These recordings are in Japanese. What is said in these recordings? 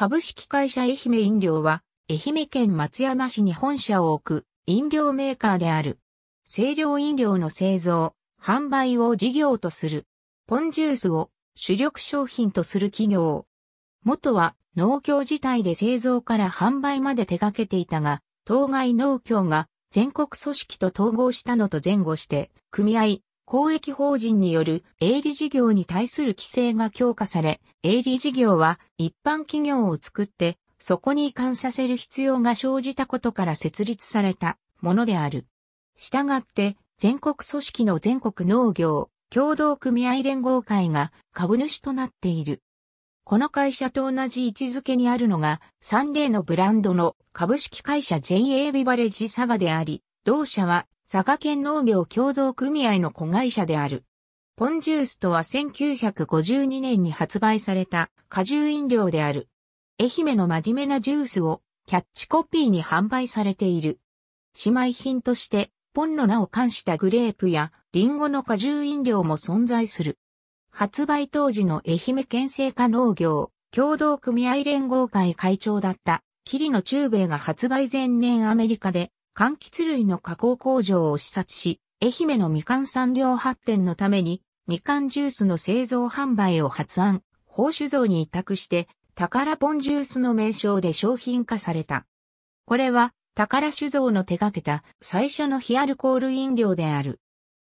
株式会社愛媛飲料は、愛媛県松山市に本社を置く飲料メーカーである。清涼飲料の製造、販売を事業とする。ポンジュースを主力商品とする企業。元は農協自体で製造から販売まで手掛けていたが、当該農協が全国組織と統合したのと前後して、組合、公益法人による営利事業に対する規制が強化され、営利事業は一般企業を作って、そこに移管させる必要が生じたことから設立されたものである。したがって、全国組織の全国農業共同組合連合会が株主となっている。この会社と同じ位置づけにあるのが、3例のブランドの株式会社 JA ビバレッジ佐賀であり、同社は佐賀県農業協同組合の子会社である。ポンジュースとは1952年に発売された果汁飲料である。愛媛の真面目なジュースをキャッチコピーに販売されている。姉妹品としてポンの名を冠したグレープやリンゴの果汁飲料も存在する。発売当時の愛媛県製化農業共同組合連合会会長だった桐の中米が発売前年アメリカで柑橘類の加工工場を視察し、愛媛のみかん産業発展のために、みかんジュースの製造販売を発案、宝酒造に委託して、宝ポンジュースの名称で商品化された。これは、宝酒造の手掛けた最初の非アルコール飲料である。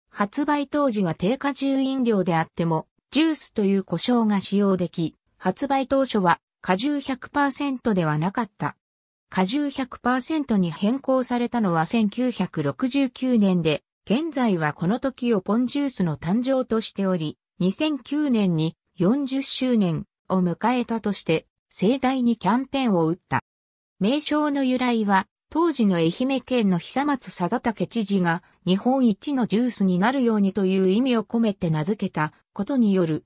発売当時は低下重飲料であっても、ジュースという呼称が使用でき、発売当初は果汁100%ではなかった。果汁100%に変更されたのは1969年で、現在はこの時をポンジュースの誕生としており、2009年に40周年を迎えたとして、盛大にキャンペーンを打った。名称の由来は、当時の愛媛県の久松貞武知事が日本一のジュースになるようにという意味を込めて名付けたことによる。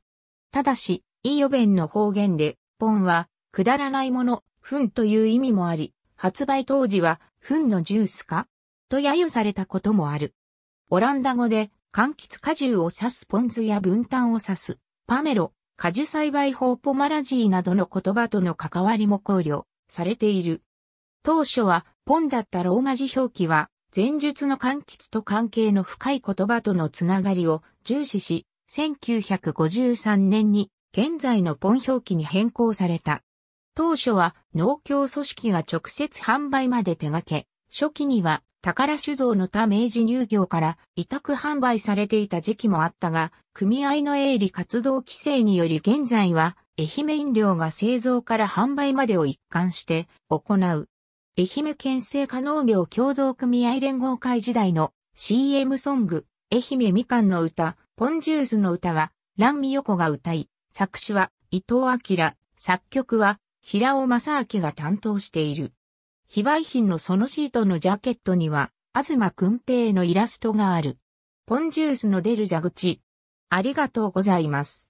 ただし、イーベ弁の方言で、ポンは、くだらないものフンという意味もあり、発売当時は、フンのジュースかと揶揄されたこともある。オランダ語で、柑橘果汁を指すポン酢や分担を指す、パメロ、果樹栽培法ポマラジーなどの言葉との関わりも考慮されている。当初は、ポンだったローマ字表記は、前述の柑橘と関係の深い言葉とのつながりを重視し、1953年に現在のポン表記に変更された。当初は農協組織が直接販売まで手掛け、初期には宝酒造の他明治乳業から委託販売されていた時期もあったが、組合の営利活動規制により現在は愛媛飲料が製造から販売までを一貫して行う。愛媛県政化農業協同組合連合会時代の CM ソング、愛媛みかんの歌、ポンジュースの歌は、ランミヨコが歌い、作詞は伊藤明、作曲は平尾正明が担当している。非売品のそのシートのジャケットには、東くん平のイラストがある。ポンジュースの出る蛇口。ありがとうございます。